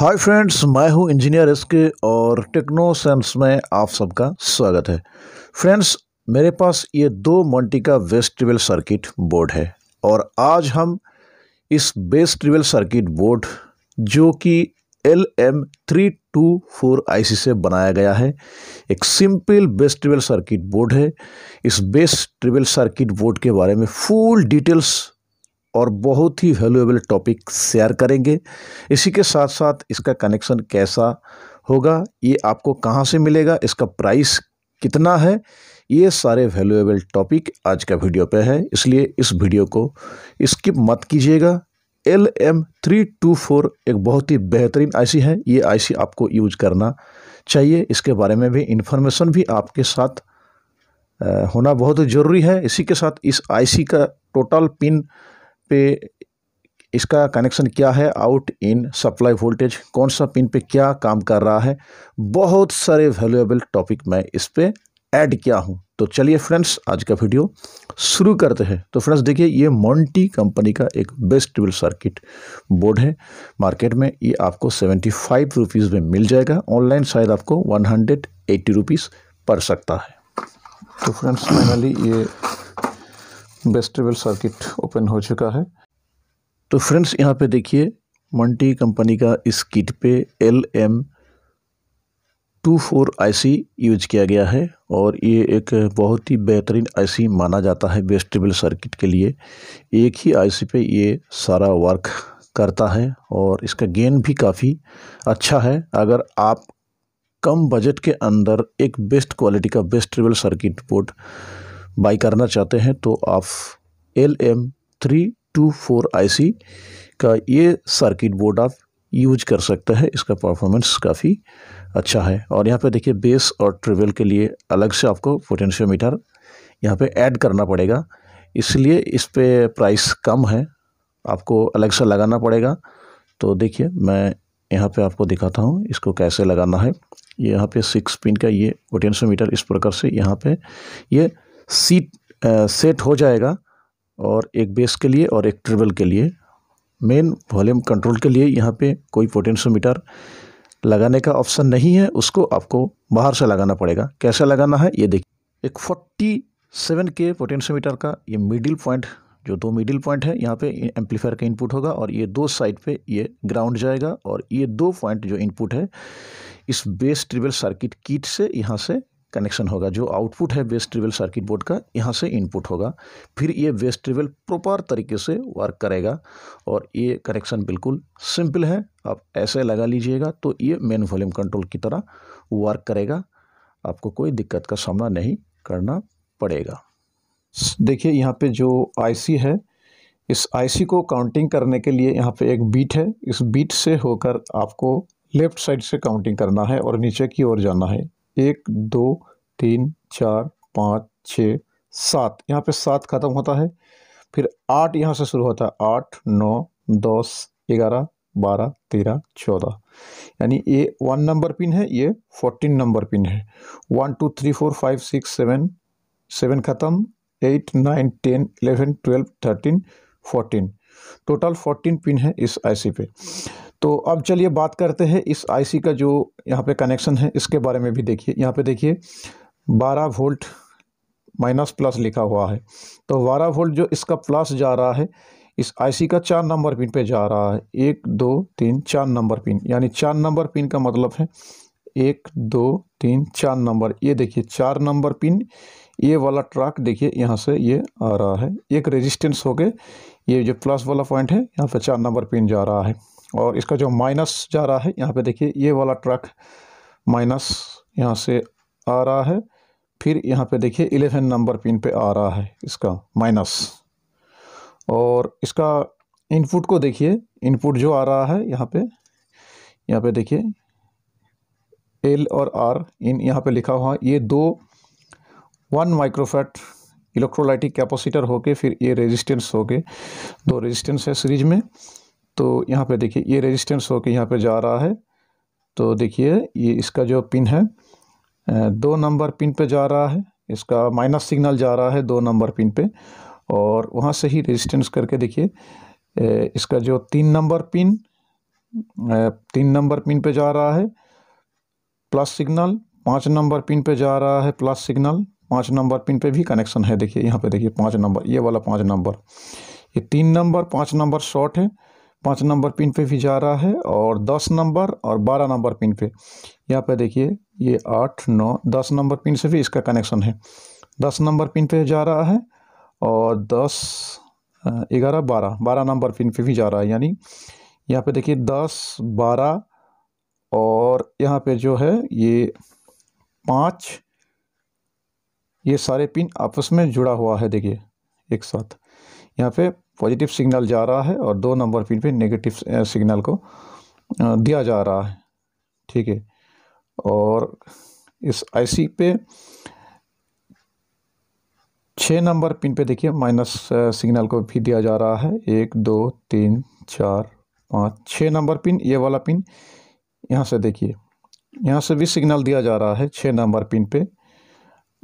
hi friends मैं हूं engineer के और टेक्नो सेंस में आप सबका स्वागत है फ्रेंड्स मेरे पास ये दो मोन्टिका वेस्ट ट्रिवल सर्किट बोर्ड है और आज हम इस बेस्ट ट्रिवल सर्किट बोर्ड जो कि L M three two four I से बनाया गया है एक simple best treble circuit board है इस बेस्ट ट्रिवल सर्किट बोर्ड के बारे में फुल डिटेल्स और बहुत ही वैल्यूएबल टॉपिक शेयर करेंगे इसी के साथ साथ इसका कनेक्शन कैसा होगा ये आपको कहाँ से मिलेगा इसका प्राइस कितना है ये सारे वैल्यूएबल टॉपिक आज का वीडियो पे है इसलिए इस वीडियो को स्किप मत कीजिएगा L M three two four एक बहुत ही बेहतरीन आईसी है ये आईसी आपको यूज करना चाहिए इसके बारे में भी इन्फॉर्मेशन भी आपके साथ होना बहुत ज़रूरी है इसी के साथ इस आईसी का टोटल पिन पे इसका कनेक्शन क्या है आउट इन सप्लाई वोल्टेज कौन सा पिन पे क्या काम कर रहा है बहुत सारे वैल्यूएबल टॉपिक मैं इस पर ऐड किया हूँ तो चलिए फ्रेंड्स आज का वीडियो शुरू करते हैं तो फ्रेंड्स देखिए ये मोन्टी कंपनी का एक बेस्ट ट्यूबल सर्किट बोर्ड है मार्केट में ये आपको सेवेंटी फाइव रुपीज़ में मिल जाएगा ऑनलाइन शायद आपको वन हंड्रेड एट्टी रुपीज़ पड़ सकता है तो फ्रेंड्स फाइनली ये बेस्टेबल सर्किट ओपन हो चुका है तो फ्रेंड्स यहाँ पे देखिए मंटी कंपनी का इस किट पे L M two four I use किया गया है और ये एक बहुत ही बेहतरीन आईसी माना जाता है बेस्टेबल सर्किट के लिए एक ही आईसी पे ये सारा वर्क करता है और इसका गेन भी काफ़ी अच्छा है अगर आप कम बजट के अंदर एक बेस्ट क्वालिटी का best treble circuit board buy करना चाहते हैं तो आप L M three two four I C का ये सर्किट बोर्ड आप यूज कर सकते हैं इसका परफॉर्मेंस काफ़ी अच्छा है और यहाँ पे देखिए बेस और ट्रेवल के लिए अलग से आपको पोटेंशियोमीटर यहाँ पे ऐड करना पड़ेगा इसलिए इस पर प्राइस कम है आपको अलग से लगाना पड़ेगा तो देखिए मैं यहाँ पे आपको दिखाता हूँ इसको कैसे लगाना है यहाँ पे सिक्स पिन का ये पोटेंशियोमीटर इस प्रकार से यहाँ पे ये यह सीट सेट uh, हो जाएगा और एक बेस के लिए और एक ट्रिबल के लिए मेन वॉल्यूम कंट्रोल के लिए यहाँ पे कोई पोटेंशियोमीटर लगाने का ऑप्शन नहीं है उसको आपको बाहर से लगाना पड़ेगा कैसे लगाना है ये देखिए एक फोर्टी सेवन के पोटेंशियोमीटर का ये मिडिल पॉइंट जो दो मिडिल पॉइंट है यहाँ पे एम्पलीफायर का इनपुट होगा और ये दो साइड पे ये ग्राउंड जाएगा और ये दो पॉइंट जो इनपुट है इस बेस ट्रिबल सर्किट किट से यहाँ से कनेक्शन होगा जो आउटपुट है वेस्ट ट्रिवल सर्किट बोर्ड का यहाँ से इनपुट होगा फिर ये वेस्ट ट्रिवल प्रॉपर तरीके से वर्क करेगा और ये कनेक्शन बिल्कुल सिंपल है आप ऐसे लगा लीजिएगा तो ये मेन वॉल्यूम कंट्रोल की तरह वर्क करेगा आपको कोई दिक्कत का सामना नहीं करना पड़ेगा देखिए यहाँ पे जो आईसी है इस आईसी को काउंटिंग करने के लिए यहाँ पे एक बीट है इस बीट से होकर आपको लेफ़्ट साइड से काउंटिंग करना है और नीचे की ओर जाना है एक दो तीन चार पाँच छः सात यहाँ पे सात ख़त्म होता है फिर आठ यहाँ से शुरू होता है आठ नौ दस ग्यारह बारह तेरह चौदह यानी ये वन नंबर पिन है ये फोर्टीन नंबर पिन है one two three four five six seven seven ख़त्म eight nine ten eleven twelve thirteen fourteen total fourteen pin है इस आईसी पे तो अब चलिए बात करते हैं इस आईसी का जो यहाँ पे कनेक्शन है इसके बारे में भी देखिए यहाँ पे देखिए बारह वोल्ट माइनस प्लस लिखा हुआ है तो बारह वोल्ट जो इसका प्लस जा रहा है इस आईसी का चार नंबर पिन पे जा रहा है एक दो तीन चार नंबर पिन यानी चार नंबर पिन का मतलब है एक दो तीन चार नंबर ये देखिए चार नंबर पिन ये वाला ट्रैक देखिए यहाँ से ये आ रहा है एक रेजिस्टेंस हो गए ये जो प्लस वाला पॉइंट है यहाँ पे चार नंबर पिन जा रहा है और इसका जो माइनस जा रहा है यहाँ पे देखिए ये वाला ट्रैक माइनस यहाँ से आ रहा है फिर यहाँ पे देखिए इलेवन नंबर पिन पे आ रहा है इसका माइनस और इसका इनपुट को देखिए इनपुट जो आ रहा है यहाँ पे यहाँ पे देखिए एल और आर इन यहाँ पे लिखा हुआ ये दो वन माइक्रोफैट इलेक्ट्रोलाइटिक कैपेसिटर होके फिर ये रेजिस्टेंस होके दो रेजिस्टेंस है सीरीज में तो यहाँ पे देखिए ये रेजिस्टेंस होके यहाँ पे जा रहा है तो देखिए ये इसका जो पिन है दो नंबर पिन पे जा रहा है इसका माइनस सिग्नल जा रहा है दो नंबर पिन पे और वहाँ से ही रेजिस्टेंस करके देखिए इसका जो तीन नंबर पिन तीन नंबर पिन पर जा रहा है प्लस सिग्नल पाँच नंबर पिन पे जा रहा है प्लस सिग्नल पाँच नंबर पिन पे भी कनेक्शन है देखिए यहाँ पे देखिए पाँच नंबर ये वाला पाँच नंबर ये तीन नंबर पाँच नंबर शॉर्ट है पाँच नंबर पिन पे भी जा रहा है और दस नंबर और बारह नंबर पिन पे यहाँ पे देखिए ये आठ नौ दस नंबर पिन से भी इसका कनेक्शन है दस नंबर पिन पे जा रहा है और दस ग्यारह बारह बारह नंबर पिन पे भी जा रहा है यानी यहाँ पे देखिए दस बारह और यहाँ पे जो है ये पाँच ये सारे पिन आपस में जुड़ा हुआ है देखिए एक साथ यहाँ पे पॉजिटिव सिग्नल जा रहा है और दो नंबर पिन पे नेगेटिव सिग्नल को दिया जा रहा है ठीक है और इस आईसी पे छः नंबर पिन पे देखिए माइनस सिग्नल को भी दिया जा रहा है एक दो तीन चार पाँच छः नंबर पिन ये वाला पिन यहाँ से देखिए यहाँ से भी सिग्नल दिया जा रहा है छः नंबर पिन पे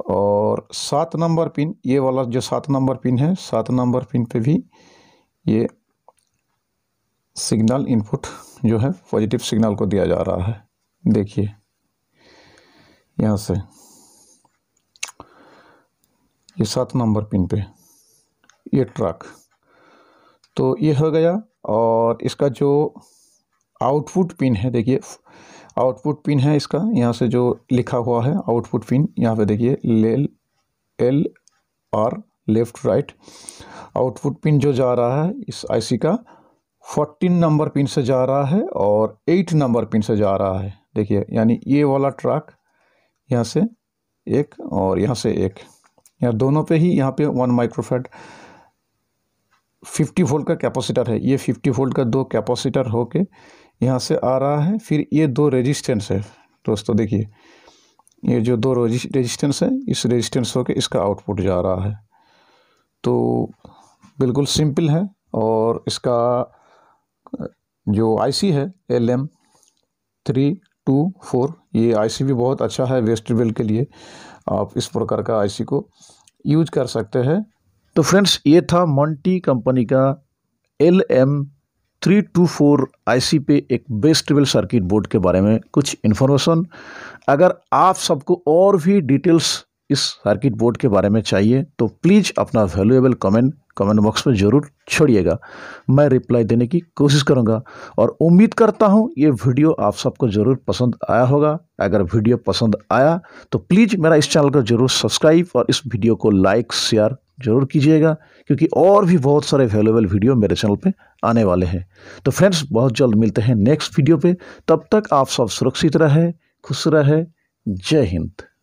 और सात नंबर पिन ये वाला जो सात नंबर पिन है सात नंबर पिन पे भी ये सिग्नल इनपुट जो है पॉजिटिव सिग्नल को दिया जा रहा है देखिए यहाँ से ये सात नंबर पिन पे ये ट्रक तो ये हो गया और इसका जो आउटपुट पिन है देखिए आउटपुट पिन है इसका यहाँ से जो लिखा हुआ है आउटपुट पिन यहाँ पे देखिए लेल L R left right output pin जो जा रहा है इस आईसी का फोर्टीन नंबर पिन से जा रहा है और एट नंबर पिन से जा रहा है देखिए यानी ये वाला ट्रैक यहाँ से एक और यहाँ से एक यहाँ दोनों पे ही यहाँ पे वन माइक्रोफेड 50 वोल्ट का कैपेसिटर है ये 50 वोल्ट का दो कैपेसिटर होके यहाँ से आ रहा है फिर ये दो रेजिस्टेंस है दोस्तों देखिए ये जो दो रेजिस्टेंस है इस रेजिस्टेंस होकर इसका आउटपुट जा रहा है तो बिल्कुल सिंपल है और इसका जो आईसी है L M three two four ये आईसी भी बहुत अच्छा है वेस्ट बिल के लिए आप इस प्रकार का आईसी को यूज कर सकते हैं तो फ्रेंड्स ये था मॉन्टी कंपनी का L M three two four I पे एक बेस्टेबल सर्किट बोर्ड के बारे में कुछ इन्फॉर्मेशन अगर आप सबको और भी डिटेल्स इस सर्किट बोर्ड के बारे में चाहिए तो प्लीज़ अपना वैल्यूएबल कमेंट कमेंट बॉक्स में ज़रूर छोड़िएगा मैं रिप्लाई देने की कोशिश करूँगा और उम्मीद करता हूँ ये वीडियो आप सबको ज़रूर पसंद आया होगा अगर वीडियो पसंद आया तो प्लीज़ मेरा इस चैनल को ज़रूर सब्सक्राइब और इस वीडियो को लाइक शेयर ज़रूर कीजिएगा क्योंकि और भी बहुत सारे अवेलेबल वीडियो मेरे चैनल पे आने वाले हैं तो फ्रेंड्स बहुत जल्द मिलते हैं नेक्स्ट वीडियो पे तब तक आप सब सुरक्षित रहें खुश रहें जय हिंद